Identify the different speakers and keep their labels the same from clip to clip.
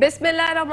Speaker 1: बिस्मिल्लाम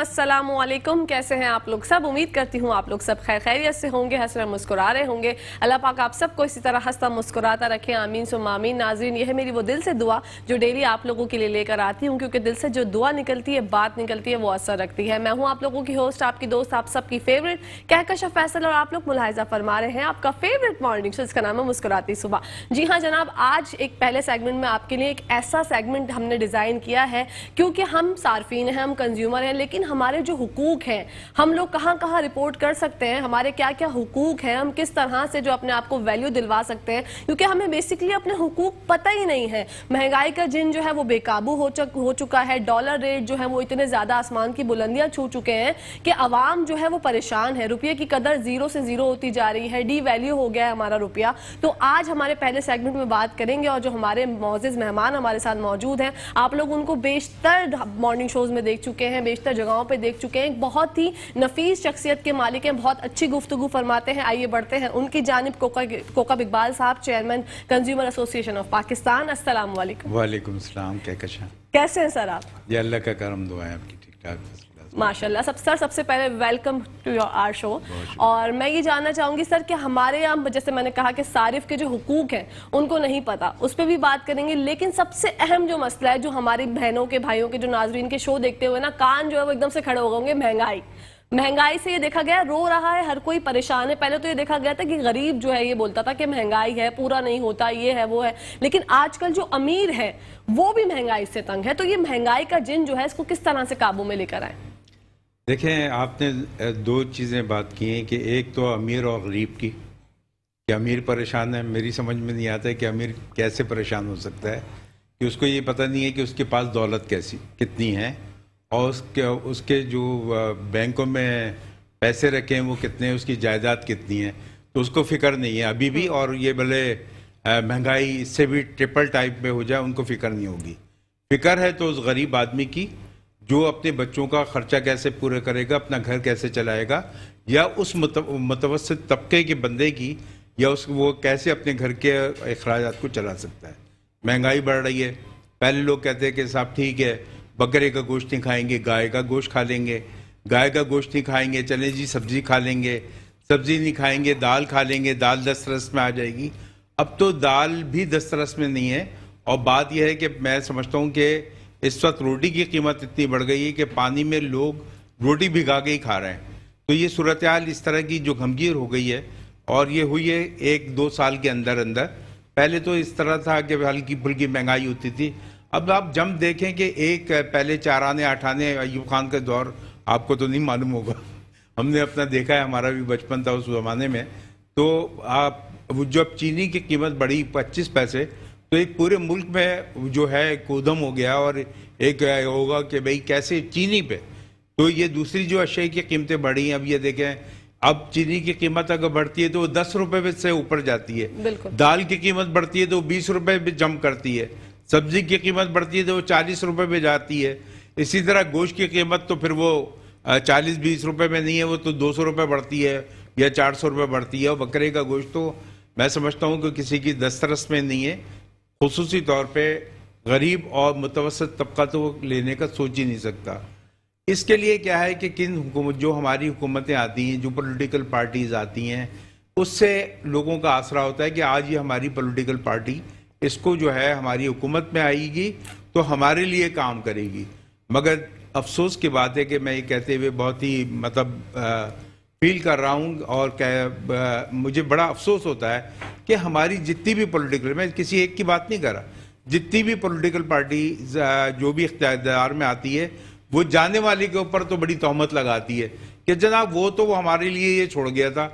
Speaker 1: असलम कैसे हैं आप लोग सब उम्मीद करती हूँ आप लोग सब खैर खैरियत से होंगे रहे मुस्कुरा रहे होंगे अल्लाह पाक आप सबको इसी तरह हंसता मुस्कुराता रखें आमीन सो मामीन नाजीन यह मेरी वो दिल से दुआ जो डेली आप लोगों के लिए लेकर आती हूँ क्योंकि दिल से जो दुआ निकलती है बात निकलती है वो असर रखती है मैं हूँ आप लोगों की होस्ट आपकी दोस्त आप सबकी फेवरेट कहकश फैसल और आप लोग मुलायजा फरमा रहे हैं आपका फेवरेट मॉर्निंग शो इसका नाम है मुस्कुराती सुबह जी हाँ जनाब आज एक पहले सेगमेंट में आपके लिए एक ऐसा सेगमेंट हमने डिज़ाइन किया है क्योंकि हम सार सार्फिन हैं हम कंज्यूमर हैं लेकिन हमारे जो हकूक हैं हम लोग कहाँ कहाँ रिपोर्ट कर सकते हैं हमारे क्या क्या हकूक हैं हम किस तरह से जो अपने आप को वैल्यू दिलवा सकते हैं क्योंकि हमें बेसिकली अपने हकूक पता ही नहीं है महंगाई का जिन जो है वो बेकाबू हो, चुक, हो चुका है डॉलर रेट जो है वो इतने ज़्यादा आसमान की बुलंदियाँ छू चुके हैं कि आवाम जो है वो परेशान है रुपये की कदर ज़ीरो से ज़ीरो होती जा रही है डी वैल्यू हो गया है हमारा रुपया तो आज हमारे पहले सेगमेंट में बात करेंगे और जो हमारे मोजिज़ मेहमान हमारे साथ मौजूद हैं आप लोग उनको बेशतर मॉर्निंग शो शोज में देख चुके हैं बेशतर जगहों पर देख चुके हैं बहुत ही नफीस शख्सियत के मालिक हैं बहुत अच्छी गुफ्तु फरमाते हैं आइए बढ़ते हैं उनकी जानब कोका कोका इकबाल साहब chairman consumer association of Pakistan Aslam वाले कैसे हैं सर आप
Speaker 2: ये अल्लाह का करम दुआ है आपकी ठीक ठाक
Speaker 1: माशाल्लाह सब सर सबसे पहले welcome to your R show और मैं ये जानना चाहूंगी सर कि हमारे यहाँ जैसे मैंने कहा कि सारिफ के जो हुकूक हैं उनको नहीं पता उस पर भी बात करेंगे लेकिन सबसे अहम जो मसला है जो हमारी बहनों के भाइयों के जो नाजरीन के शो देखते हुए ना कान जो है वो एकदम से खड़े हो गए महंगाई महंगाई से ये देखा गया रो रहा है हर कोई परेशान है पहले तो ये देखा गया था कि गरीब जो है ये बोलता था कि महंगाई है पूरा नहीं होता ये है वो है लेकिन आजकल जो अमीर है वो भी महंगाई से तंग है तो ये महंगाई का जिन जो है इसको किस तरह से काबू में लेकर आए
Speaker 2: देखें आपने दो चीज़ें बात की हैं कि एक तो अमीर और गरीब की कि अमीर परेशान है मेरी समझ में नहीं आता है कि अमीर कैसे परेशान हो सकता है कि उसको ये पता नहीं है कि उसके पास दौलत कैसी कितनी है और उसके उसके जो बैंकों में पैसे रखे हैं वो कितने हैं उसकी जायदाद कितनी है तो उसको फिक्र नहीं है अभी भी हम्म। और ये भले महंगाई इससे भी ट्रिपल टाइप में हो जाए उनको फिक्र नहीं होगी फिक्र है तो उस गरीब आदमी की जो अपने बच्चों का खर्चा कैसे पूरा करेगा अपना घर कैसे चलाएगा या उस मतवसत तबके के बंदे की या उस वो कैसे अपने घर के अखराज को चला सकता है महंगाई बढ़ रही है पहले लोग कहते हैं कि साहब ठीक है बकरे का गोश्त नहीं खाएंगे गाय का गोश्त खा लेंगे गाय का गोश्त नहीं खाएंगे चले जी सब्जी खा लेंगे सब्जी नहीं खाएंगे दाल खा लेंगे दाल दस रस में आ जाएगी अब तो दाल भी दस रस में नहीं है और बात यह है कि मैं समझता हूँ कि इस वक्त रोटी की कीमत इतनी बढ़ गई है कि पानी में लोग रोटी भिगा के ही खा रहे हैं तो ये सूरत हाल इस तरह की जो गंभीर हो गई है और ये हुई है एक दो साल के अंदर अंदर पहले तो इस तरह था कि हल्की फुल्की महंगाई होती थी अब आप जम देखें कि एक पहले चार आने आठ आने अयूब खान का दौर आपको तो नहीं मालूम होगा हमने अपना देखा है हमारा भी बचपन था उस जमाने में तो आप जब चीनी की कीमत बढ़ी पच्चीस पैसे तो एक पूरे मुल्क में जो है उदम हो गया और एक होगा कि भाई कैसे चीनी पे तो ये दूसरी जो अशय की कीमतें बढ़ी हैं अब ये देखें अब चीनी की कीमत अगर बढ़ती है तो वो दस रुपये से ऊपर जाती है दाल की कीमत बढ़ती है तो बीस रुपये भी जम करती है सब्जी की कीमत बढ़ती है तो वो चालीस रुपये में जाती है इसी तरह गोश्त की कीमत तो फिर वो चालीस बीस रुपये में नहीं है वो तो दो सौ रुपये बढ़ती है या चार सौ रुपये बढ़ती है और बकरे का गोश्त तो मैं समझता हूँ कि किसी की दस्तरस में नहीं है खसूसी तौर पर गरीब और मुतवसत तबका तो लेने का सोच ही नहीं सकता इसके लिए क्या है कि किन हुकूमत जो हमारी हुकूमतें आती हैं जो पोलिटिकल पार्टीज आती हैं उससे लोगों का आसरा होता है कि आज ये हमारी पोलिटिकल पार्टी इसको जो है हमारी हुकूमत में आएगी तो हमारे लिए काम करेगी मगर अफसोस की बात है कि मैं ये कहते हुए बहुत ही मतलब आ, फील कर रहा हूँ और क्या मुझे बड़ा अफसोस होता है कि हमारी जितनी भी पॉलिटिकल मैं किसी एक की बात नहीं कर रहा जितनी भी पॉलिटिकल पार्टी जो भी इख्तियार में आती है वो जाने वाले के ऊपर तो बड़ी तोहमत लगाती है कि जनाब वो तो वो हमारे लिए ये छोड़ गया था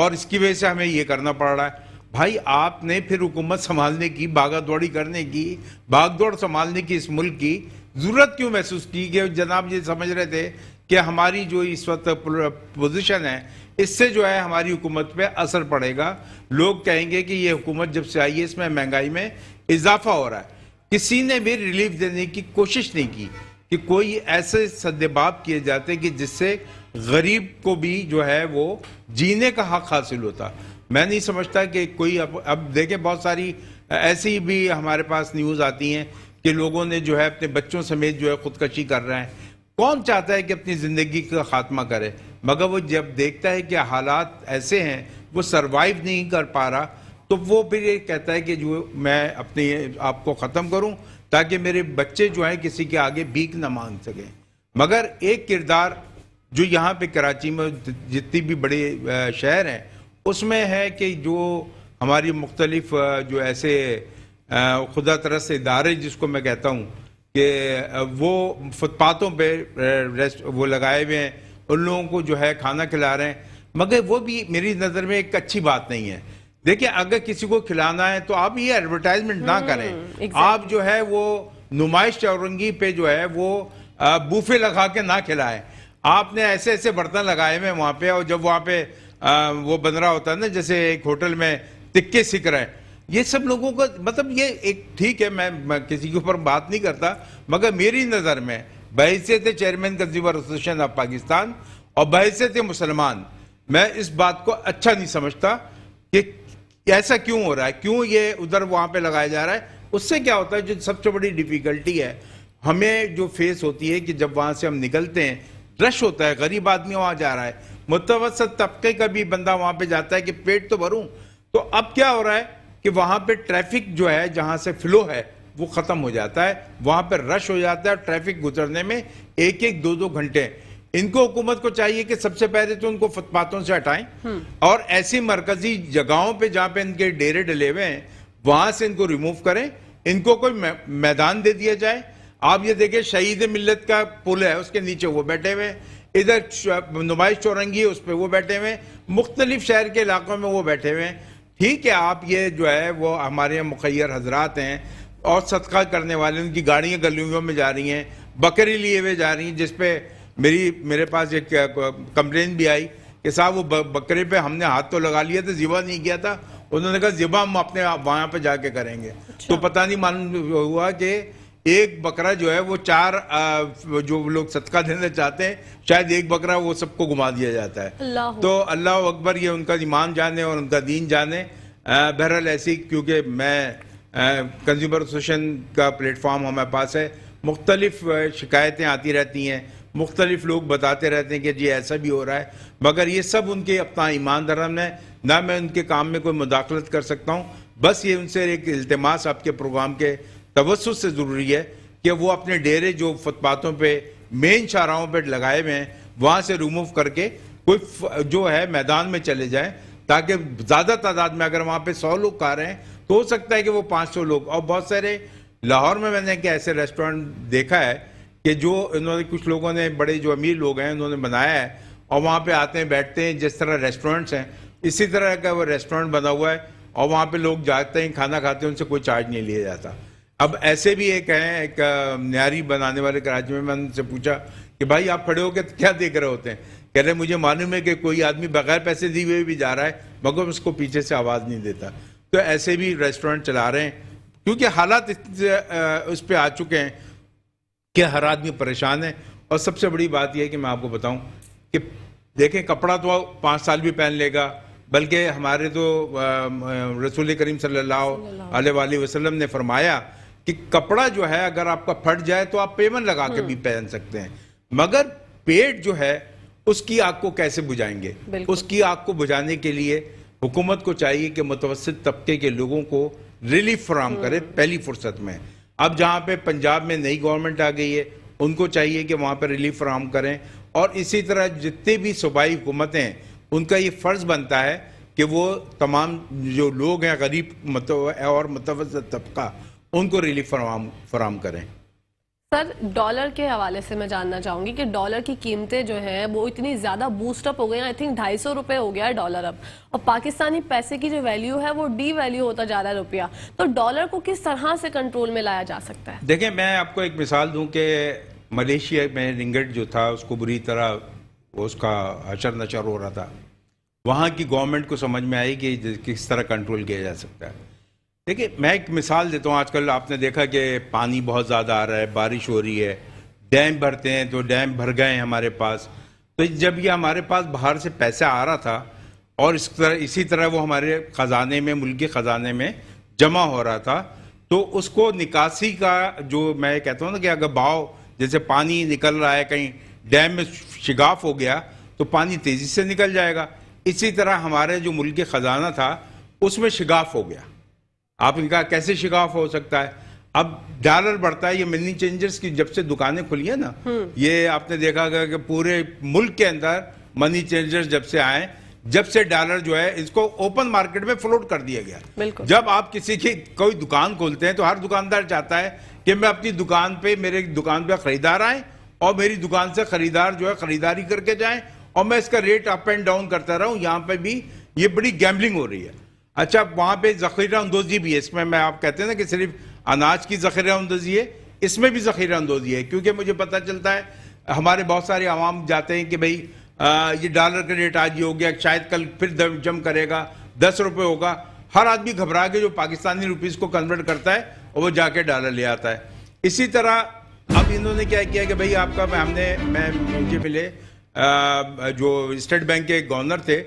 Speaker 2: और इसकी वजह से हमें ये करना पड़ रहा है भाई आपने फिर हुकूमत संभालने की भागा दौड़ी करने की भागदौड़ संभालने की इस मुल्क की ज़रूरत क्यों महसूस की कि जनाब ये समझ रहे थे कि हमारी जो इस वक्त पोजिशन है इससे जो है हमारी हुकूमत पर असर पड़ेगा लोग कहेंगे कि ये हुकूमत जब से आई है इसमें महंगाई में इजाफा हो रहा है किसी ने भी रिलीफ देने की कोशिश नहीं की कि कोई ऐसे सद्देबाप किए जाते कि जिससे गरीब को भी जो है वो जीने का हक हासिल होता मैं नहीं समझता कि कोई अब अब देखें बहुत सारी ऐसी भी हमारे पास न्यूज़ आती हैं कि लोगों ने जो है अपने बच्चों समेत जो है खुदकशी कर रहे हैं कौन चाहता है कि अपनी ज़िंदगी का खात्मा करे मगर वो जब देखता है कि हालात ऐसे हैं वो सरवाइव नहीं कर पा रहा तो वो फिर ये कहता है कि जो मैं अपने आप को ख़त्म करूं ताकि मेरे बच्चे जो हैं किसी के आगे भीख ना मांग सकें मगर एक किरदार जो यहाँ पे कराची में जितनी भी बड़े शहर हैं उसमें है कि जो हमारी मुख्तलिफ जो ऐसे खुदा तरस इदारे जिसको मैं कहता हूँ कि वो फुटपाथों पे रेस्ट वो लगाए हुए हैं उन लोगों को जो है खाना खिला रहे हैं मगर वो भी मेरी नज़र में एक अच्छी बात नहीं है देखिए अगर किसी को खिलाना है तो आप ये एडवर्टाइजमेंट ना हम्म, करें exactly. आप जो है वो नुमाइश चौरंगी पे जो है वो बूफे लगा के ना खिलाएं आपने ऐसे ऐसे बर्तन लगाए हुए वहाँ पे और जब वहाँ पे वो बन रहा होता है ना जैसे एक होटल में टिक्के सिक रहे हैं ये सब लोगों का मतलब ये एक ठीक है मैं, मैं किसी के ऊपर बात नहीं करता मगर मेरी नज़र में थे chairman consumer association of Pakistan और थे मुसलमान मैं इस बात को अच्छा नहीं समझता कि ऐसा क्यों हो रहा है क्यों ये उधर वहाँ पे लगाया जा रहा है उससे क्या होता है जो सबसे बड़ी डिफ़िकल्टी है हमें जो फेस होती है कि जब वहाँ से हम निकलते हैं रश होता है गरीब आदमी वहाँ जा रहा है मुतवसत तबके का भी बंदा वहाँ पे जाता है कि पेट तो भरूँ तो अब क्या हो रहा है कि वहां पे ट्रैफिक जो है जहां से फ्लो है वो ख़त्म हो जाता है वहां पे रश हो जाता है और ट्रैफिक गुजरने में एक एक दो दो घंटे इनको हुकूमत को चाहिए कि सबसे पहले तो उनको फुटपाथों से हटाएं हम्म। और ऐसी मरकजी जगहों पे जहां पे इनके डेरे डले हुए हैं वहां से इनको रिमूव करें इनको कोई मैदान दे दिया जाए आप ये देखें शहीद मिल्लत का पुल है उसके नीचे वो बैठे हुए इधर नुमाइश चौरंगी उस पर वो बैठे हुए मुख्तलिफ शहर के इलाकों में वो बैठे हुए हैं ठीक है आप ये जो है वो हमारे यहाँ मुखैर हजरात हैं और सदका करने वाले उनकी गाड़ियाँ गलियों में जा रही हैं बकरी लिए हुए जा रही हैं जिसपे मेरी मेरे पास एक कंप्लेन भी आई कि साहब वो बकरे पे हमने हाथ तो लगा लिया था जिबा नहीं किया था उन्होंने कहा जिबा हम अपने वहाँ पे जाके करेंगे अच्छा। तो पता नहीं मालूम हुआ कि एक बकरा जो है वो चार आ, जो लोग सदका देना चाहते हैं शायद एक बकरा वो सबको घुमा दिया जाता है अल्लाह तो अल्लाह अकबर ये उनका ईमान जाने और उनका दीन जाने बहरहाल ऐसी क्योंकि मैं कंज्यूमर एसोसिएशन का प्लेटफॉर्म हमारे पास है मुख्तलिफ शिकायतें आती रहती हैं मुख्तलिफ लोग बताते रहते हैं कि जी ऐसा भी हो रहा है मगर ये सब उनके अपना ईमान धर्म है ना मैं उनके काम में कोई मुदाखलत कर सकता हूँ बस ये उनसे एक अल्तमास आपके प्रोग्राम के तवसु से ज़रूरी है कि वो अपने डेरे जो फुटपाथों पे मेन शाहराहों पे लगाए हुए हैं वहाँ से रिमूव करके कोई जो है मैदान में चले जाएँ ताकि ज़्यादा तादाद में अगर वहाँ पे सौ लोग खा रहे हैं तो हो सकता है कि वो पाँच सौ लोग और बहुत सारे लाहौर में मैंने एक ऐसे रेस्टोरेंट देखा है कि जो इन्होंने कुछ लोगों ने बड़े जो अमीर लोग हैं उन्होंने बनाया है और वहाँ पर आते हैं बैठते हैं जिस तरह रेस्टोरेंट्स हैं इसी तरह का वो रेस्टोरेंट बना हुआ है और वहाँ पर लोग जाते हैं खाना खाते हैं उनसे कोई चार्ज नहीं लिया जाता अब ऐसे भी एक हैं एक न्यारी बनाने वाले कराची में मैंने उनसे पूछा कि भाई आप खड़े होकर क्या देख रहे होते हैं कह रहे मुझे मालूम है कि कोई आदमी बगैर पैसे दिए हुए भी जा रहा है मगर उसको पीछे से आवाज़ नहीं देता तो ऐसे भी रेस्टोरेंट चला रहे हैं क्योंकि हालात उस पर आ चुके हैं कि हर आदमी परेशान है और सबसे बड़ी बात यह है कि मैं आपको बताऊं कि देखें कपड़ा तो पाँच साल भी पहन लेगा बल्कि हमारे तो रसूल करीम सल्लल्लाहु अलैहि वसल्लम ने फरमाया कि कपड़ा जो है अगर आपका फट जाए तो आप पेमन लगा के हम्म। भी पहन सकते हैं मगर पेट जो है उसकी आग को कैसे बुझाएंगे उसकी आग को बुझाने के लिए हुकूमत को चाहिए कि मुतवसत तबके के लोगों को रिलीफ फ्राहम हम्म। करे पहली फुर्सत में अब जहाँ पे पंजाब में नई गवर्नमेंट आ गई है उनको चाहिए कि वहाँ पर रिलीफ फ्राहम करें और इसी तरह जितने भी सूबाई हुकूमतें हैं उनका ये फ़र्ज़ बनता है कि वो तमाम जो लोग हैं गरीब मतव और मतवसत तबका उनको रिलीफ फराम फराम करें
Speaker 1: सर डॉलर के हवाले से मैं जानना चाहूंगी कि डॉलर की कीमतें जो हैं वो इतनी ज़्यादा बूस्टअप हो गई आई थिंक ढाई सौ रुपये हो गया है डॉलर अब और पाकिस्तानी पैसे की जो वैल्यू है वो डी वैल्यू होता जा रहा है रुपया तो डॉलर को किस तरह से कंट्रोल में लाया जा सकता है
Speaker 2: देखिए मैं आपको एक मिसाल दूँ कि मलेशिया में रिंगट जो था उसको बुरी तरह उसका अचर नचर हो रहा था वहाँ की गवर्नमेंट को समझ में आई कि किस तरह कंट्रोल किया जा सकता है देखिए मैं एक मिसाल देता हूँ आजकल आपने देखा कि पानी बहुत ज़्यादा आ रहा है बारिश हो रही है डैम भरते हैं तो डैम भर गए हैं हमारे पास तो जब ये हमारे पास बाहर से पैसा आ रहा था और इस तरह इसी तरह वो हमारे ख़जाने में मुल्क ख़जाने में जमा हो रहा था तो उसको निकासी का जो मैं कहता हूँ ना कि अगर भाव जैसे पानी निकल रहा है कहीं डैम में शिगाफ हो गया तो पानी तेज़ी से निकल जाएगा इसी तरह हमारे जो मुल्क ख़जाना था उसमें शिगाफ हो गया आप इनका कैसे शिकाफ हो सकता है अब डॉलर बढ़ता है ये मनी चेंजर्स की जब से दुकानें खुली है ना हम्म। ये आपने देखा गया कि पूरे मुल्क के अंदर मनी चेंजर्स जब से आए जब से डॉलर जो है इसको ओपन मार्केट में फ्लोट कर दिया गया जब आप किसी की कोई दुकान खोलते हैं तो हर दुकानदार चाहता है कि मैं अपनी दुकान पे मेरे दुकान पे खरीदार आए और मेरी दुकान से खरीदार जो है खरीदारी करके जाए और मैं इसका रेट अप एंड डाउन करता रहा यहाँ पे भी ये बड़ी गैम्बलिंग हो रही है अच्छा वहाँ पे जखीरा अंदोजी भी है इसमें मैं आप कहते हैं ना कि सिर्फ अनाज की जखीरा अंदोजी है इसमें भी जखीरा अंदोजी है क्योंकि मुझे पता चलता है हमारे बहुत सारे आवाम जाते हैं कि भाई ये डॉलर का रेट आज ही हो गया शायद कल फिर जम करेगा दस रुपये होगा हर आदमी घबरा के जो पाकिस्तानी रुपीज़ को कन्वर्ट करता है और वो जाके डॉलर ले आता है इसी तरह अब इन्होंने क्या किया कि भाई आपका हमने मैं मुझे मिले जो स्टेट बैंक के गवर्नर थे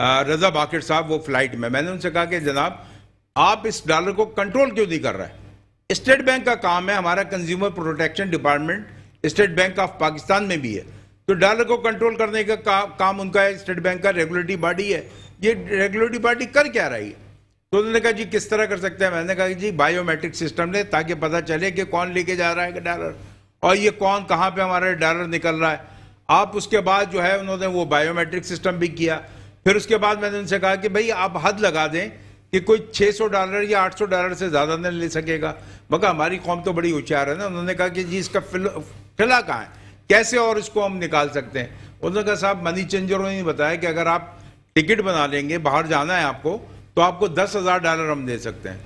Speaker 2: रजा बाकिर साहब वो फ्लाइट में मैंने उनसे कहा कि जनाब आप इस डॉलर को कंट्रोल क्यों नहीं कर रहे स्टेट बैंक का काम है हमारा consumer protection department state bank of Pakistan में भी है तो डॉलर को कंट्रोल करने का, का काम उनका है स्टेट बैंक का रेगुलेटरी बॉडी है ये रेगुलेटरी बॉडी कर क्या रही है तो उन्होंने कहा जी किस तरह कर सकते हैं मैंने कहा जी बायोमेट्रिक सिस्टम ले ताकि पता चले कि कौन लेके जा रहा है डॉलर और ये कौन कहाँ पे हमारा डॉलर निकल रहा है आप उसके बाद जो है उन्होंने वो बायोमेट्रिक सिस्टम भी किया फिर उसके बाद मैंने उनसे कहा कि भाई आप हद लगा दें कि कोई 600 डॉलर या 800 डॉलर से ज़्यादा नहीं ले सकेगा बका हमारी कौम तो बड़ी होशियार है ना उन्होंने कहा कि जी इसका फिला कहाँ है कैसे और इसको हम निकाल सकते हैं उन्होंने कहा साहब मनी चेंजरों ने बताया कि अगर आप टिकट बना लेंगे बाहर जाना है आपको तो आपको दस हज़ार डॉलर हम दे सकते हैं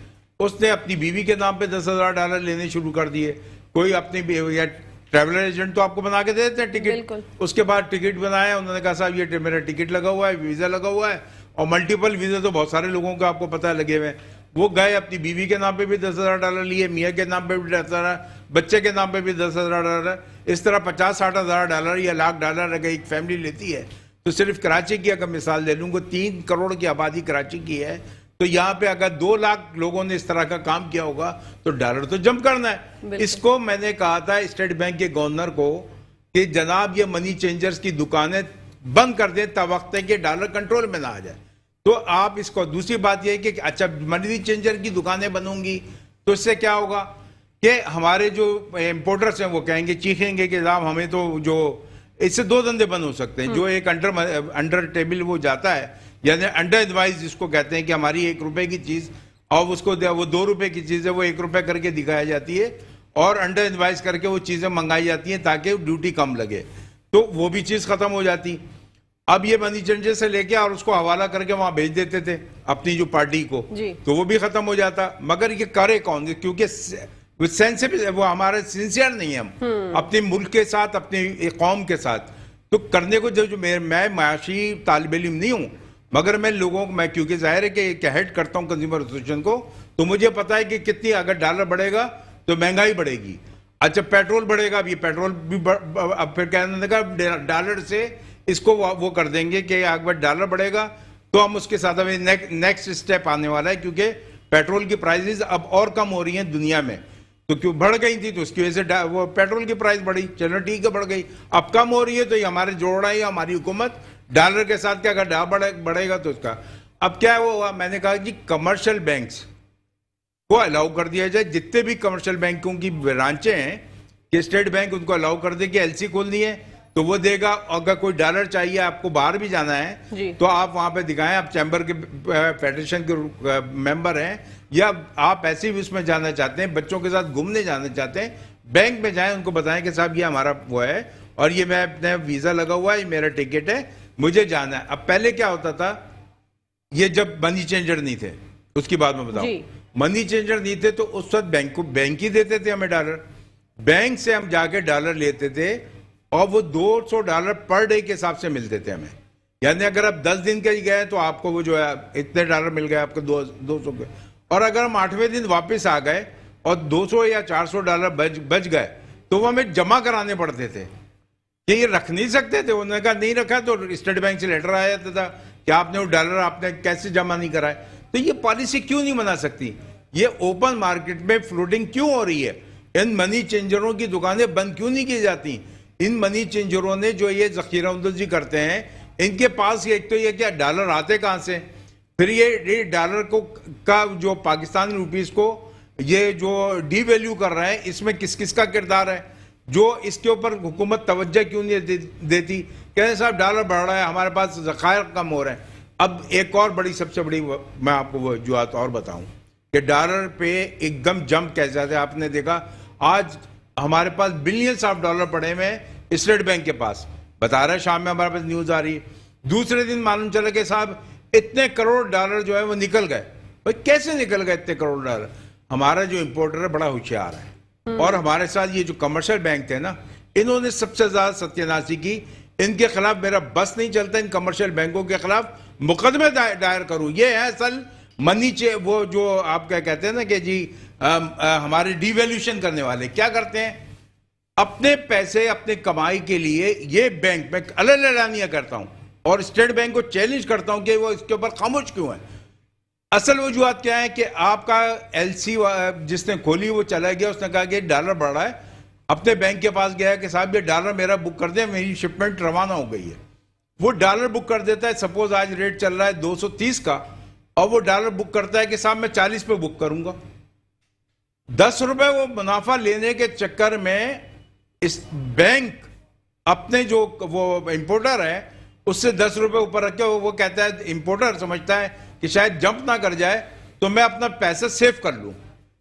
Speaker 2: उसने अपनी बीवी के नाम पर दस हज़ार डॉलर लेने शुरू कर दिए कोई अपनी या ट्रैवलर एजेंट तो आपको बना के दे देते हैं टिकट उसके बाद टिकट बनाया उन्होंने कहा साहब ये मेरा टिकट लगा हुआ है वीजा लगा हुआ है और मल्टीपल वीजा तो बहुत सारे लोगों का आपको पता है लगे हुए हैं वो गए अपनी बीवी के नाम पे भी दस हज़ार डॉलर लिए मियाँ के नाम पे भी दस हज़ार बच्चे के नाम पे भी दस हज़ार डॉलर इस तरह पचास साठ हज़ार डॉलर या लाख डॉलर अगर एक फैमिली लेती है तो सिर्फ कराची की अगर मिसाल दे लूँ तीन करोड़ की आबादी कराची की है तो यहाँ पे अगर दो लाख लोगों ने इस तरह का काम किया होगा तो डॉलर तो जम करना है इसको मैंने कहा था स्टेट बैंक के गवर्नर को कि जनाब ये मनी चेंजर्स की दुकानें बंद कर दें है कि डॉलर कंट्रोल में ना आ जाए तो आप इसको दूसरी बात यह कि अच्छा मनी चेंजर की दुकानें बनूंगी तो इससे क्या होगा कि हमारे जो इम्पोर्टर्स हैं वो कहेंगे चीखेंगे कि जनाब हमें तो जो इससे दो धंधे बंद हो सकते हैं हम्म। जो एक अंडर अंडर टेबल वो जाता है यानी अंडर एडवाइज जिसको कहते हैं कि हमारी एक रुपए की चीज़ और उसको वो दो रुपए की चीज़ है वो एक रुपए करके दिखाई जाती है और अंडर एडवाइज करके वो चीज़ें मंगाई जाती हैं ताकि ड्यूटी कम लगे तो वो भी चीज़ ख़त्म हो जाती अब ये मनी चेंजेस से लेके और उसको हवाला करके वहां भेज देते थे अपनी जो पार्टी को तो वो भी खत्म हो जाता मगर ये करे कौन क्योंकि वो हमारे सिंसियर नहीं है हम हम्म। अपने मुल्क के साथ अपने कौम के साथ तो करने को जो, जो मैं, मैं मायाशी तालब इलम नहीं हूँ मगर मैं लोगों को मैं क्योंकि जाहिर है कि, हेड करता हूँ कंज्यूमर एसोसिएशन को तो मुझे पता है कि कितनी अगर डॉलर बढ़ेगा तो महंगाई बढ़ेगी अच्छा पेट्रोल बढ़ेगा अब ये पेट्रोल भी अब फिर कहने लगा डॉलर से इसको वो कर देंगे कि अगर डॉलर बढ़ेगा तो हम उसके साथ अभी नेक्स्ट स्टेप आने वाला है क्योंकि पेट्रोल की प्राइजेज अब और कम हो रही हैं दुनिया में तो क्यों बढ़ गई थी तो उसकी वजह से वो पेट्रोल की प्राइस बढ़ी चलो ठीक है बढ़ गई अब कम हो रही है तो ये हमारे जोड़ रहा है हमारी हुकूमत डॉलर के साथ क्या अगर डा बढ़े, बढ़ेगा तो उसका अब क्या वो हुआ मैंने कहा कि कमर्शियल बैंक्स को अलाउ कर दिया जाए जितने भी कमर्शियल बैंकों की ब्रांचें हैं कि स्टेट बैंक उनको अलाउ कर दे कि एलसी खोलनी है तो वो देगा अगर कोई डॉलर चाहिए आपको बाहर भी जाना है तो आप वहां पे दिखाएं आप चैम्बर के फेडरेशन के मेंबर हैं या आप ऐसे भी उसमें जाना चाहते हैं बच्चों के साथ घूमने जाना चाहते हैं बैंक में जाएं उनको बताएं कि साहब ये हमारा वो है और ये मैं अपने वीज़ा लगा हुआ है ये मेरा टिकट है मुझे जाना है अब पहले क्या होता था ये जब मनी चेंजर नहीं थे उसकी बात में बताऊ मनी चेंजर नहीं थे तो उस वक्त बैंक को बैंक ही देते थे हमें डॉलर बैंक से हम जाके डॉलर लेते थे और वो 200 डॉलर पर डे के हिसाब से मिलते थे हमें यानी अगर आप 10 दिन के ही गए तो आपको वो जो है इतने डॉलर मिल गए आपको दो दो सौ के और अगर हम आठवें दिन वापस आ गए और 200 या 400 डॉलर बच बच गए तो वो हमें जमा कराने पड़ते थे ये रख नहीं सकते थे उन्होंने कहा नहीं रखा तो स्टेट बैंक से लेटर आया जाता था कि आपने वो डॉलर आपने कैसे जमा नहीं कराए तो ये पॉलिसी क्यों नहीं बना सकती ये ओपन मार्केट में फ्लोटिंग क्यों हो रही है इन मनी चेंजरों की दुकानें बंद क्यों नहीं की जाती इन मनी चेंजरों ने जो ये जखीरा अंदोजी करते हैं इनके पास एक तो ये क्या डॉलर आते कहाँ से फिर ये डॉलर को का जो पाकिस्तानी रुपीज़ को ये जो डीवैल्यू कर रहे हैं इसमें किस किस का किरदार है जो इसके ऊपर हुकूमत तवज्जो क्यों नहीं दे, देती कहते साहब डॉलर बढ़ रहा है हमारे पास ज़खायर कम हो रहे हैं अब एक और बड़ी सबसे बड़ी मैं आपको वजूहत और बताऊं कि डॉलर पे एकदम जंप कैसे थे आपने देखा आज हमारे पास बिलियंस ऑफ डॉलर पड़े हुए हैं स्टेट बैंक के पास बता रहे हैं शाम में हमारे पास न्यूज़ आ रही है दूसरे दिन मालूम चला कि साहब इतने करोड़ डॉलर जो है वो निकल गए भाई कैसे निकल गए इतने करोड़ डॉलर हमारा जो इम्पोर्टर है बड़ा होशियार है हम्म। और हमारे साथ ये जो कमर्शियल बैंक थे ना इन्होंने सबसे ज्यादा सत्यानाशी की इनके खिलाफ मेरा बस नहीं चलता इन कमर्शियल बैंकों के खिलाफ मुकदमे दायर करूं ये है असल मनी चे वो जो आप क्या कहते हैं ना कि जी आ, आ, हमारे डिवेल्यूशन करने वाले क्या करते हैं अपने पैसे अपने कमाई के लिए ये बैंक मैं अलग लड़ानियां करता हूं और स्टेट बैंक को चैलेंज करता हूं कि वो इसके ऊपर खामोश क्यों है असल वजूहत क्या है कि आपका एलसी जिसने खोली वो चला गया उसने कहा कि डॉलर बढ़ रहा है अपने बैंक के पास गया कि साहब ये डॉलर मेरा बुक कर दे मेरी शिपमेंट रवाना हो गई है वो डॉलर बुक कर देता है सपोज आज रेट चल रहा है 230 का और वो डॉलर बुक करता है कि साहब मैं 40 पे बुक करूंगा दस रुपए वो मुनाफा लेने के चक्कर में इस बैंक अपने जो वो इम्पोर्टर है उससे दस रुपए ऊपर रखे वो कहता है इम्पोर्टर समझता है कि शायद जंप ना कर जाए तो मैं अपना पैसा सेव कर लूं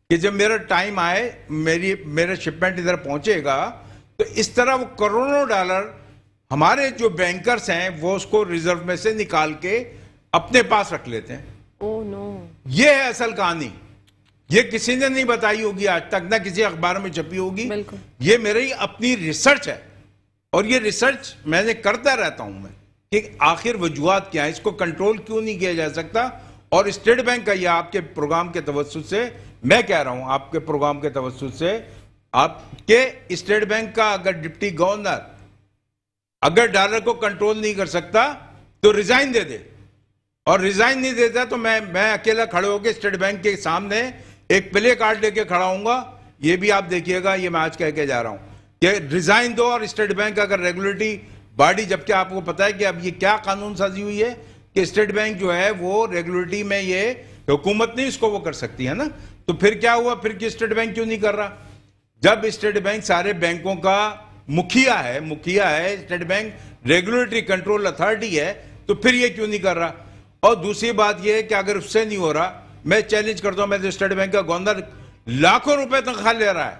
Speaker 2: कि जब मेरा टाइम आए मेरी मेरा शिपमेंट इधर पहुंचेगा तो इस तरह वो करोड़ों डॉलर हमारे जो बैंकर्स हैं वो उसको रिजर्व में से निकाल के अपने पास रख लेते हैं
Speaker 1: oh, no.
Speaker 2: ये है असल कहानी ये किसी ने नहीं बताई होगी आज तक ना किसी अखबार में छपी होगी ये मेरी अपनी रिसर्च है और ये रिसर्च मैंने करता रहता हूं मैं एक आखिर वजूहत क्या है इसको कंट्रोल क्यों नहीं किया जा सकता और स्टेट बैंक का यह आपके प्रोग्राम के तवसत से मैं कह रहा हूं आपके प्रोग्राम के तवसत से आपके स्टेट बैंक का अगर डिप्टी गवर्नर अगर डॉलर को कंट्रोल नहीं कर सकता तो रिजाइन दे दे और रिजाइन नहीं देता तो मैं मैं अकेला खड़े होकर स्टेट बैंक के सामने एक प्ले कार्ड लेके खड़ा हूंगा ये भी आप देखिएगा ये मैं आज कह के जा रहा हूं कि रिजाइन दो और स्टेट बैंक अगर रेगुलेटरी बॉडी जबकि आपको पता है कि अब ये क्या कानून साजी हुई है कि स्टेट बैंक जो है वो रेगुलरिटी में ये हुकूमत नहीं इसको वो कर सकती है ना तो फिर क्या हुआ फिर कि स्टेट बैंक क्यों नहीं कर रहा जब स्टेट बैंक सारे बैंकों का मुखिया है मुखिया है state bank regulatory control authority है तो फिर ये क्यों नहीं कर रहा और दूसरी बात यह है कि अगर उससे नहीं हो रहा मैं चैलेंज करता हूं मैं तो स्टेट बैंक का गवर्नर लाखों रुपए तनख्वाह ले रहा है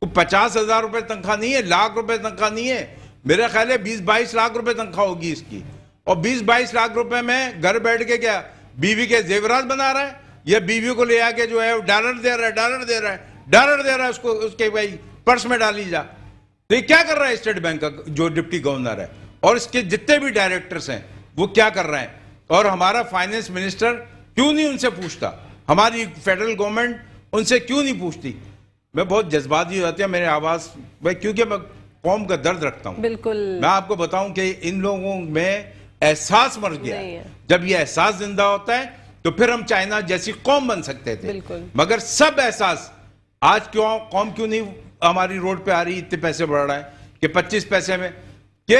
Speaker 2: तो पचास हजार रुपए तनख्वाह नहीं है लाख रुपए तनख्वाह नहीं है मेरा ख्याल है बीस बाईस लाख रुपए तनख्वाह होगी इसकी और बीस बाईस लाख रुपए में घर बैठ के क्या बीवी के जेवरात बना रहा है या बीवी को ले आके जो है डॉलर दे रहा है डॉलर दे रहा है डॉलर दे रहा है उसको उसके भाई पर्स में डाली जा तो ये क्या कर रहा है स्टेट बैंक का जो डिप्टी गवर्नर है और इसके जितने भी डायरेक्टर्स हैं वो क्या कर रहे हैं और हमारा फाइनेंस मिनिस्टर क्यों नहीं उनसे पूछता हमारी फेडरल गवर्नमेंट उनसे क्यों नहीं पूछती मैं बहुत जज्बाती हो जाती है मेरी आवाज़ भाई क्योंकि कौम का दर्द रखता हूँ
Speaker 1: बिल्कुल मैं आपको
Speaker 2: बताऊं कि इन लोगों में एहसास मर गया हाँ। जब ये एहसास जिंदा होता है तो फिर हम चाइना जैसी कौम बन सकते थे मगर सब एहसास आज क्यों कौम क्यों नहीं हमारी रोड पे आ रही इतने पैसे बढ़ रहा है कि 25 पैसे में कि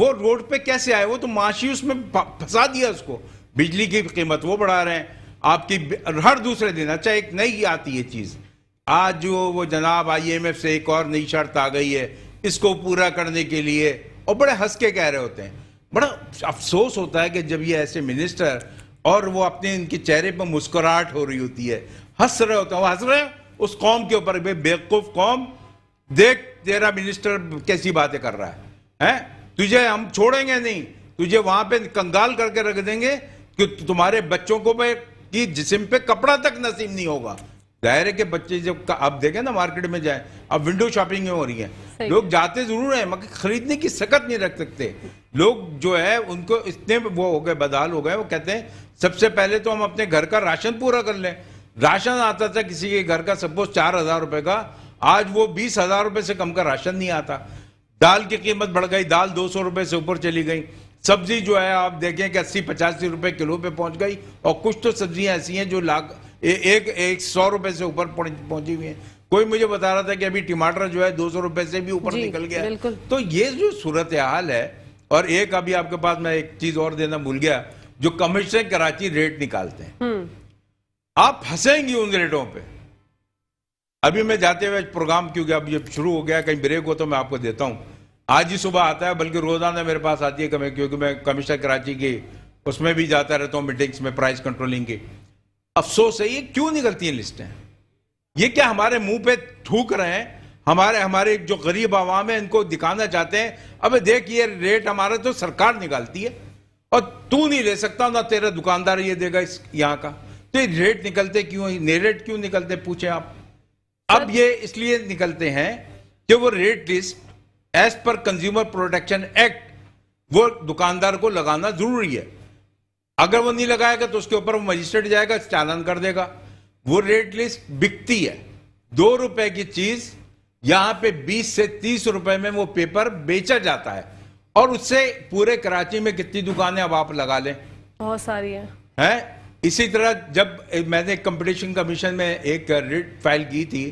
Speaker 2: वो रोड पे कैसे आए वो तो माशी उसमें फंसा दिया उसको बिजली की कीमत वो बढ़ा रहे हैं आपकी हर दूसरे दिन अच्छा एक नई आती है चीज़ आज जो वो जनाब एफ से एक और नई शर्त आ गई है इसको पूरा करने के लिए और बड़े हंस के कह रहे होते हैं बड़ा अफसोस होता है कि जब ये ऐसे मिनिस्टर और वो अपने इनके चेहरे पर मुस्कुराहट हो रही होती है हंस रहे होते हैं वो हंस रहे उस कौम के ऊपर बेवकूफ कौम देख तेरा मिनिस्टर कैसी बातें कर रहा है हैं तुझे हम छोड़ेंगे नहीं तुझे वहां पे कंगाल करके रख देंगे कि तुम्हारे बच्चों को भी जिसम पे कपड़ा तक नसीब नहीं होगा जाहिर है कि बच्चे जब आप देखें ना मार्केट में जाए अब विंडो शॉपिंग हो रही है लोग जाते जरूर हैं मगर खरीदने की सकत नहीं रख सकते लोग जो है उनको इतने वो हो गए बदहाल हो गए वो कहते हैं सबसे पहले तो हम अपने घर का राशन पूरा कर लें राशन आता था किसी के घर का सपोज चार हजार रुपए का आज वो बीस हजार रुपए से कम का राशन नहीं आता दाल की कीमत बढ़ गई दाल दो सौ रुपए से ऊपर चली गई सब्जी जो है आप देखें कि अस्सी पचासी रुपए किलो पे पहुंच गई और कुछ तो सब्जियां ऐसी हैं जो लाख ए, एक एक सौ रुपए से ऊपर पहुंची हुई है कोई मुझे बता रहा था कि अभी टमाटर जो है दो सौ रुपए से भी ऊपर निकल गया तो ये जो सूरत हाल है और एक अभी आपके पास मैं एक चीज और देना भूल गया जो कमिश्नर कराची रेट निकालते हैं हम्म। आप फंसेंगे उन रेटों पर अभी मैं जाते हुए प्रोग्राम क्योंकि अब जब शुरू हो गया कहीं ब्रेक हो तो मैं आपको देता हूँ आज ही सुबह आता है बल्कि रोजाना मेरे पास आती है क्योंकि मैं कमिश्नर कराची की उसमें भी जाता रहता हूँ मीटिंग्स में प्राइस कंट्रोलिंग की अफसोस है ये क्यों निकलती है लिस्टें ये क्या हमारे मुंह पे थूक रहे हैं हमारे हमारे जो गरीब आवाम है इनको दिखाना चाहते हैं अब देख ये रेट हमारा तो सरकार निकालती है और तू नहीं ले सकता ना तेरा दुकानदार ये देगा इस यहाँ का तो ये रेट निकलते क्यों रेट क्यों निकलते पूछे आप अब ये इसलिए निकलते हैं कि वो रेट लिस्ट एज पर कंज्यूमर प्रोटेक्शन एक्ट वो दुकानदार को लगाना जरूरी है अगर वो नहीं लगाएगा तो उसके ऊपर वो मजिस्ट्रेट जाएगा चालान कर देगा वो रेट लिस्ट बिकती है दो रुपए की चीज यहां पे 20 से 30 रुपए में वो पेपर बेचा जाता है और उससे पूरे कराची में कितनी दुकानें अब आप लगा लें
Speaker 1: बहुत सारी है,
Speaker 2: है? इसी तरह जब मैंने कंपटीशन कमीशन में एक रिट फाइल की थी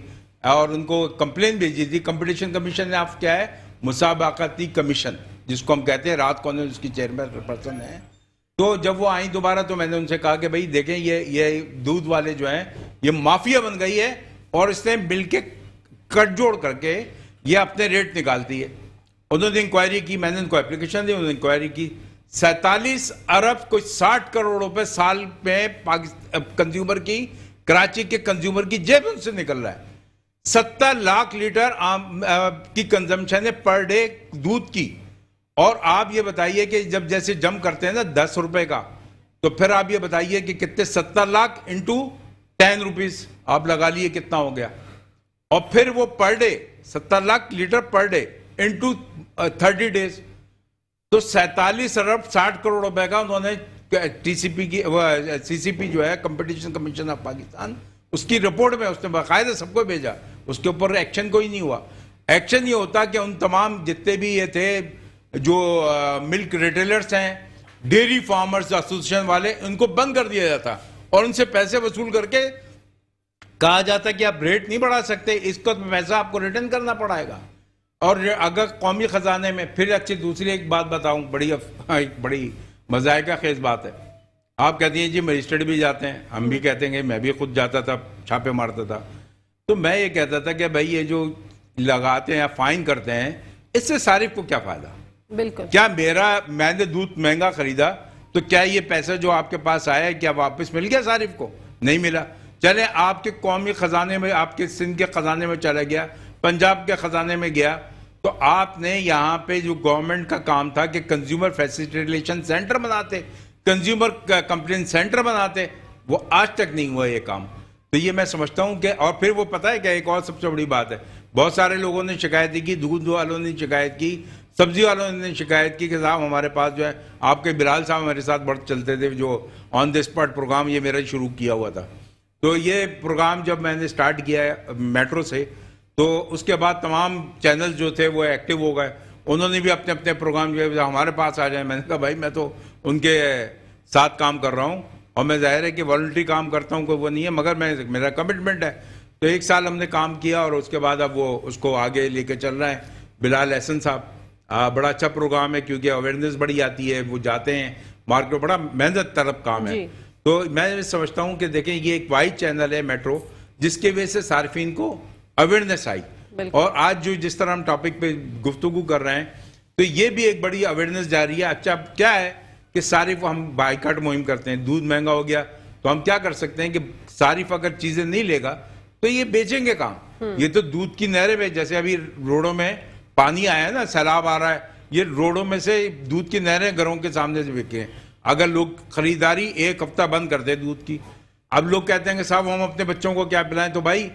Speaker 2: और उनको कंप्लेन भेजी थी कंपटीशन कमीशन ने आप क्या है मुसाबाकती कमीशन जिसको हम कहते हैं रात कौन उसकी चेयरमैन पर्सन है तो जब वो आई दोबारा तो मैंने उनसे कहा कि भाई देखें ये ये दूध वाले जो हैं ये माफिया बन गई है और इसने मिल के कटजोड़ करके ये अपने रेट निकालती है उन्होंने इंक्वायरी की मैंने उनको एप्लीकेशन दी उन्होंने इंक्वायरी की सैतालीस अरब कुछ साठ करोड़ रुपए साल में कंज्यूमर की कराची के कंज्यूमर की जेब उनसे निकल रहा है सत्तर लाख लीटर आम आ, की कंजम्पशन है पर डे दूध की और आप ये बताइए कि जब जैसे जम करते हैं ना दस रुपए का तो फिर आप ये बताइए कि कितने सत्तर लाख इंटू टेन रुपीज आप लगा लिए कितना हो गया और फिर वो पर डे सत्तर lakh litre per day into thirty days तो सैतालीस अरब साठ करोड़ रुपए का उन्होंने टीसीपी की सीसीपी जो है कंपटीशन कमीशन ऑफ पाकिस्तान उसकी रिपोर्ट में उसने बाकायदा सबको भेजा उसके ऊपर एक्शन कोई नहीं हुआ एक्शन ये होता कि उन तमाम जितने भी ये थे जो मिल्क रिटेलर्स हैं डेयरी फार्मर्स एसोसिएशन वाले उनको बंद कर दिया जाता और उनसे पैसे वसूल करके कहा जाता कि आप रेट नहीं बढ़ा सकते इसको तो पैसा आपको रिटर्न करना पड़ेगा और अगर कौमी ख़जाने में फिर अच्छी दूसरी एक बात बताऊं बड़ी हाँ, एक बड़ी मजायका खेज बात है आप कहती हैं जी मजिस्ट्रेट भी जाते हैं हम भी कहते हैं मैं भी खुद जाता था छापे मारता था तो मैं ये कहता था कि भाई ये जो लगाते हैं या फाइन करते हैं इससे सारिफ को क्या फ़ायदा बिल्कुल क्या मेरा मैंने दूध महंगा खरीदा तो क्या ये पैसा जो आपके पास आया क्या वापस मिल गया सारिफ को नहीं मिला चले आपके कौमी ख़जाने में आपके सिंध के ख़जाने में चला गया पंजाब के ख़जाने में गया तो आपने यहाँ पे जो गवर्नमेंट का काम था कि कंज्यूमर फैसिलिटेशन सेंटर बनाते कंज्यूमर कंप्लेन सेंटर बनाते वो आज तक नहीं हुआ ये काम तो ये मैं समझता हूँ कि और फिर वो पता है क्या एक और सबसे बड़ी बात है बहुत सारे लोगों ने शिकायत की दूध वालों ने शिकायत की सब्जी वालों ने शिकायत की कि साहब हमारे पास जो है आपके बिलाल साहब हमारे साथ बढ़ चलते थे जो ऑन द स्पॉट प्रोग्राम ये मेरा शुरू किया हुआ था तो ये प्रोग्राम जब मैंने स्टार्ट किया है मेट्रो से तो उसके बाद तमाम चैनल जो थे वो एक्टिव हो गए उन्होंने भी अपने अपने प्रोग्राम जो है हमारे पास आ जाए मैंने कहा भाई मैं तो उनके साथ काम कर रहा हूँ और मैं जाहिर है कि वॉल्ट्री काम करता हूँ कोई वो नहीं है मगर मैं मेरा कमिटमेंट है तो एक साल हमने काम किया और उसके बाद अब वो उसको आगे लेके चल रहे हैं बिलाल एहसन साहब बड़ा अच्छा प्रोग्राम है क्योंकि अवेयरनेस बड़ी आती है वो जाते हैं मार्केट में बड़ा मेहनत तरफ काम है तो मैं समझता हूँ कि देखें ये एक वाइड चैनल है मेट्रो जिसके वजह से सार्फिन को अवेयरनेस आई और आज जो जिस तरह हम टॉपिक पे गुफ्तु कर रहे हैं तो ये भी एक बड़ी अवेयरनेस जा रही है अच्छा क्या है कि सारिफ हम बाइकाट मुहिम करते हैं दूध महंगा हो गया तो हम क्या कर सकते हैं कि सारिफ अगर चीज़ें नहीं लेगा तो ये बेचेंगे काम हम्म। ये तो दूध की नहरें में जैसे अभी रोडों में पानी आया ना सैलाब आ रहा है ये रोडों में से दूध की नहरें घरों के सामने से बिके हैं अगर लोग खरीदारी एक हफ्ता बंद कर दे दूध की अब लोग कहते हैं कि साहब हम अपने बच्चों को क्या पिलाएं तो भाई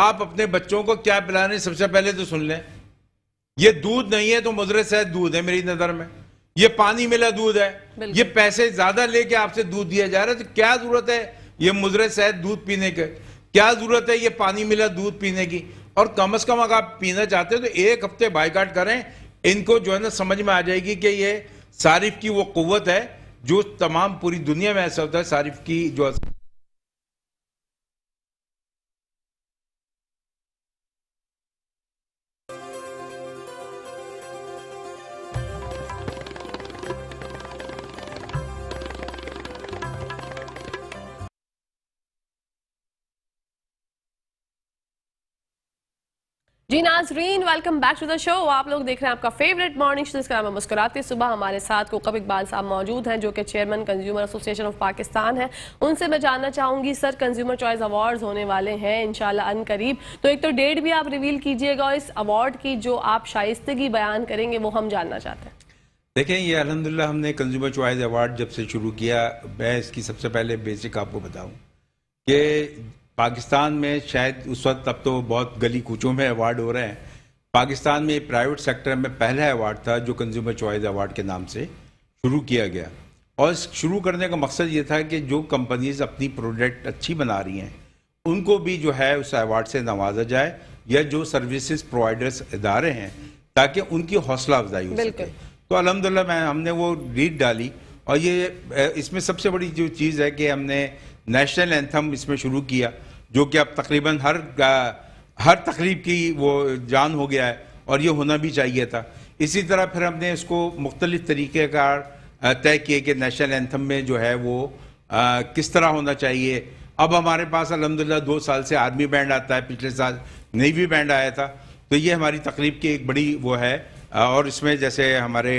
Speaker 2: आप अपने बच्चों को क्या पिला रहे सबसे पहले तो सुन लें ये दूध नहीं है तो मुजरे से दूध है मेरी नज़र में ये पानी मिला दूध है ये पैसे ज्यादा लेके आपसे दूध दिया जा रहा है तो क्या जरूरत है ये मुजरे से दूध पीने के क्या जरूरत है ये पानी मिला दूध पीने की और कम से कम अगर आप पीना चाहते हैं तो एक हफ्ते बाइकाट करें इनको जो है ना समझ में आ जाएगी कि ये सारिफ की वो कुत है जो तमाम पूरी दुनिया में ऐसा होता है सारिफ की जो है
Speaker 1: जी नाजरीन welcome back to the show आप लोग देख रहे हैं आपका फेवरेट मॉर्निंग शो जिसका नाम है मुस्कुराते सुबह हमारे साथ कोकब इकबाल साहब मौजूद हैं जो कि chairman consumer association of Pakistan हैं उनसे मैं जानना चाहूंगी सर कंज्यूमर चॉइस अवार्ड्स होने वाले हैं इनशाला अन करीब तो एक तो डेट भी आप रिवील कीजिएगा और इस अवार्ड की जो आप शाइस्तगी बयान करेंगे वो हम जानना चाहते हैं
Speaker 2: देखें ये अलहमदिल्ला हमने कंज्यूमर चॉइस अवार्ड जब से शुरू किया मैं इसकी सबसे पहले बेसिक आपको बताऊँ कि पाकिस्तान में शायद उस वक्त अब तो बहुत गली कूचों में अवार्ड हो रहे हैं पाकिस्तान में प्राइवेट सेक्टर में पहला अवार्ड था जो कंज्यूमर चॉइस अवार्ड के नाम से शुरू किया गया और शुरू करने का मकसद ये था कि जो कंपनीज अपनी प्रोडक्ट अच्छी बना रही हैं उनको भी जो है उस अवार्ड से नवाजा जाए या जो सर्विसेज प्रोवाइडर्स इदारे हैं ताकि उनकी हौसला अफजाई हो सके तो अलहमदिल्ला मैं हमने वो रीड डाली और ये इसमें सबसे बड़ी जो चीज़ है कि हमने नेशनल एंथम इसमें शुरू किया जो कि अब तकरीबन हर हर तकरीब की वो जान हो गया है और ये होना भी चाहिए था इसी तरह फिर हमने इसको मुख्तलिफ तरीक़ेकार तय किए कि नेशनल एंथम में जो है वो आ, किस तरह होना चाहिए अब हमारे पास अलहमदिल्ला दो साल से आर्मी बैंड आता है पिछले साल नेवी बैंड आया था तो ये हमारी तकरीब की एक बड़ी वो है और इसमें जैसे हमारे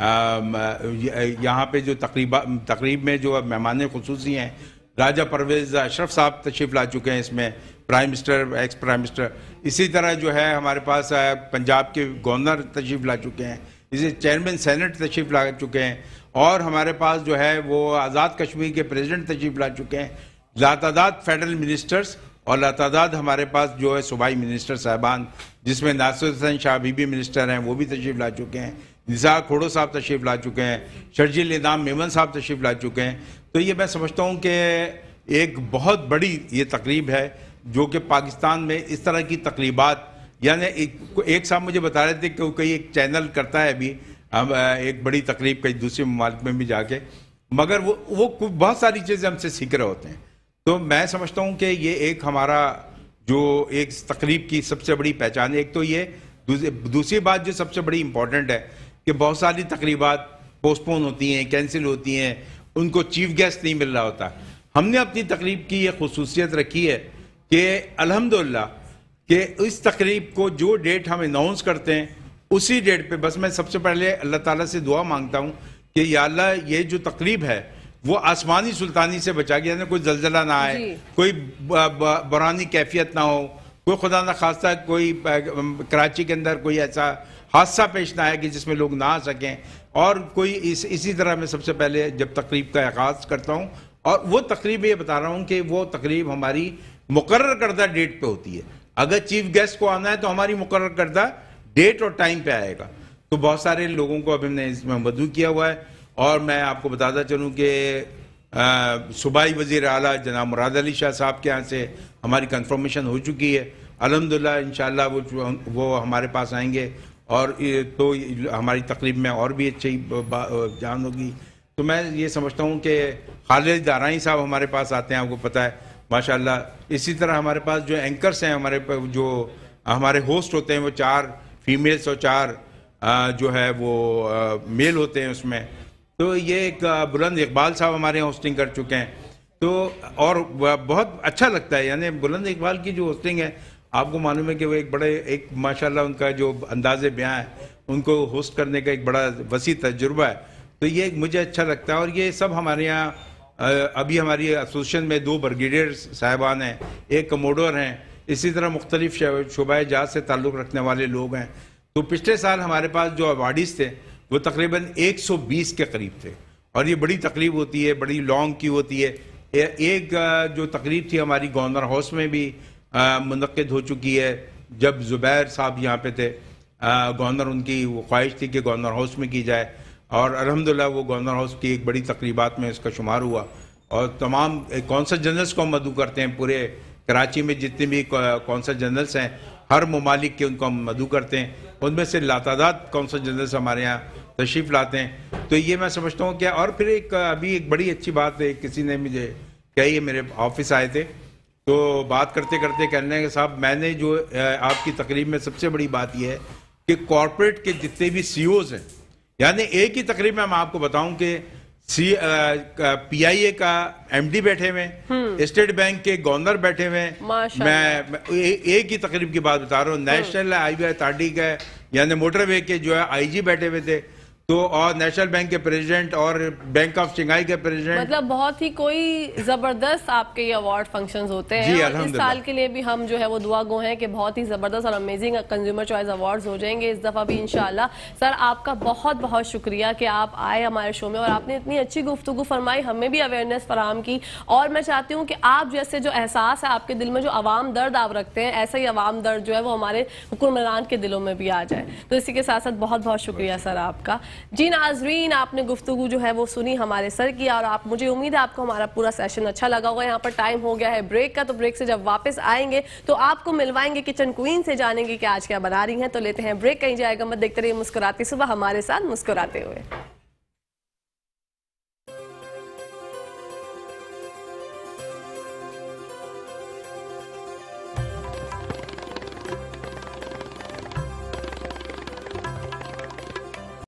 Speaker 2: यहाँ पे जो तकरीबा तकरीब में जो मेहमान खसूसी हैं राजा परवेज अशरफ साहब तशरीफ ला चुके हैं इसमें prime minister ex prime minister इसी तरह जो है हमारे पास पंजाब के गवर्नर तशरीफ ला चुके हैं इसे चेयरमैन सेनेट तशरीफ ला चुके हैं और हमारे पास जो है वो आज़ाद कश्मीर के प्रेसिडेंट तशरीफ ला चुके हैं लातादाद फेडरल मिनिस्टर्स और लातादाद हमारे पास जो है सूबाई मिनिस्टर साहबान जिसमें नासिर हुसैन शाह भी मिनिस्टर हैं वो भी तशरीफ ला चुके हैं निज़ा खोड़ो साहब तशरीफ ला चुके हैं शर्जील निदाम मेमन साहब तशरीफ ला चुके हैं तो ये मैं समझता हूँ कि एक बहुत बड़ी ये तकरीब है जो कि पाकिस्तान में इस तरह की तकरीबात यानी एक, एक साहब मुझे बता रहे थे कि कई एक चैनल करता है अभी हम एक बड़ी तकरीब कई दूसरे ममालिक में भी जाके मगर वो वो बहुत सारी चीज़ें हमसे सीख रहे होते हैं तो मैं समझता हूँ कि ये एक हमारा जो एक तकरीब की सबसे बड़ी पहचान है एक तो ये दूसरी बात जो सबसे बड़ी इम्पॉर्टेंट है कि बहुत सारी तकरीबा पोस्टपोन होती हैं कैंसिल होती हैं उनको चीफ गेस्ट नहीं मिल रहा होता हमने अपनी तकरीब की यह खसूसियत रखी है कि अलहमदिल्ला कि इस तकरीब को जो डेट हम अनाउंस करते हैं उसी डेट पे बस मैं सबसे पहले अल्लाह ताला से दुआ मांगता हूँ कि याल्ला ये जो तकरीब है वो आसमानी सुल्तानी से बचा गया कोई जलजला ना आए कोई बुरानी कैफियत ना हो कोई खुदा न खास्ता कोई कराची के अंदर कोई ऐसा हादसा पेश ना आए कि जिसमें लोग ना आ सकें और कोई इस इसी तरह मैं सबसे पहले जब तकरीब का आगाज़ करता हूँ और वो तकरीब ये बता रहा हूँ कि वो तकरीब हमारी मुकर करदा डेट पर होती है अगर चीफ गेस्ट को आना है तो हमारी मुकर करदा डेट और टाइम पर आएगा तो बहुत सारे लोगों को अभी हमने इसमें मदू किया हुआ है और मैं आपको बताता चलूँ कि सूबाई वज़ी अली जनाब मुराद अली शाह साहब के यहाँ से हमारी कन्फर्मेशन हो चुकी है अलहमदिल्ला इन शो वो हमारे पास आएंगे और ये तो हमारी तकरीब में और भी अच्छी जान होगी तो मैं ये समझता हूँ कि खालिद दाराई साहब हमारे पास आते हैं आपको पता है माशाल्लाह इसी तरह हमारे पास जो एंकर्स हैं हमारे जो हमारे होस्ट होते हैं वो चार फीमेल्स और चार जो है वो मेल होते हैं उसमें तो ये एक बुलंद इकबाल साहब हमारे यहाँ होस्टिंग कर चुके हैं तो और बहुत अच्छा लगता है यानी बुलंद इकबाल की जो होस्टिंग है आपको मालूम है कि वो एक बड़े एक माशाल्लाह उनका जो अंदाज ब्याह है उनको होस्ट करने का एक बड़ा वसी तजुर्बा है तो ये मुझे अच्छा लगता है और ये सब हमारे यहाँ अभी हमारी एसोसिएशन में दो ब्रिगेडियर साहिबान हैं एक कमोडोर हैं इसी तरह मुख्तलिफ शुबा जहाज से ताल्लुक़ रखने वाले लोग हैं तो पिछले साल हमारे पास जो अवार्डिस थे वो तकरीबन 120 के करीब थे और ये बड़ी तकलीफ होती है बड़ी लॉन्ग की होती है एक जो तकरीब थी हमारी गवर्नर हाउस में भी मनद हो चुकी है जब ज़ुबैर साहब यहाँ पे थे गवर्नर उनकी वो ख्वाहिश थी कि गवर्नर हाउस में की जाए और अलहमदिल्ला वो गवर्नर हाउस की एक बड़ी तकरीबा में इसका शुमार हुआ और तमाम कौंसल जनरल्स को हम मदू करते हैं पूरे कराची में जितने भी कौंसल जनरल्स हैं हर ममालिक के उनको हम मदू करते हैं उनमें से लातादात कौंसल जनरल्स हमारे यहाँ तशरीफ़ लाते हैं तो ये मैं समझता हूँ क्या और फिर एक अभी एक बड़ी अच्छी बात है किसी ने मुझे कही मेरे ऑफिस आए थे तो बात करते करते कहने के साहब मैंने जो आपकी तकरीब में सबसे बड़ी बात यह है कि कॉरपोरेट के जितने भी सी e हैं यानी एक ही तकरीब में मैं आपको बताऊं कि सी पी आई ए का एम डी बैठे हुए स्टेट बैंक हम्म। के गवर्नर बैठे हुए
Speaker 1: मैं, मैं
Speaker 2: ए, एक ही तकरीब की बात बता रहा हूँ नेशनल हाईवे अथॉरिटी का यानी मोटरवे के जो है आई जी बैठे हुए थे तो और नेशनल बैंक के प्रेसिडेंट और बैंक ऑफ शिंगाई के प्रेसिडेंट मतलब
Speaker 1: बहुत ही कोई जबरदस्त आपके ये अवार्ड फंक्शंस होते हैं जी, इस साल के लिए भी हम जो है वो दुआ गो हैं कि बहुत ही जबरदस्त और अमेजिंग कंज्यूमर चॉइस अवार्ड्स हो जाएंगे इस दफा भी इंशाल्लाह सर आपका बहुत बहुत शुक्रिया कि आप आए हमारे शो में और आपने इतनी अच्छी गुफ्तु फरमाई हमें भी अवेयरनेस फराम की और मैं चाहती हूँ कि आप जैसे जो एहसास है आपके दिल में जो आवाम दर्द आप रखते हैं ऐसा ही आवाम दर्द जो है वो हमारे हुक्मरान के दिलों में भी आ जाए तो इसी के साथ साथ बहुत बहुत शुक्रिया सर आपका जी नाजरीन आपने गुफ्तु जो है वो सुनी हमारे सर की और आप मुझे उम्मीद है आपको हमारा पूरा सेशन अच्छा लगा होगा यहाँ पर टाइम हो गया है ब्रेक का तो ब्रेक से जब वापस आएंगे तो आपको मिलवाएंगे किचन क्वीन से जानेंगे कि आज क्या बना रही हैं तो लेते हैं ब्रेक कहीं जाएगा मत देखते रहिए मुस्कुराती सुबह हमारे साथ मुस्कुराते हुए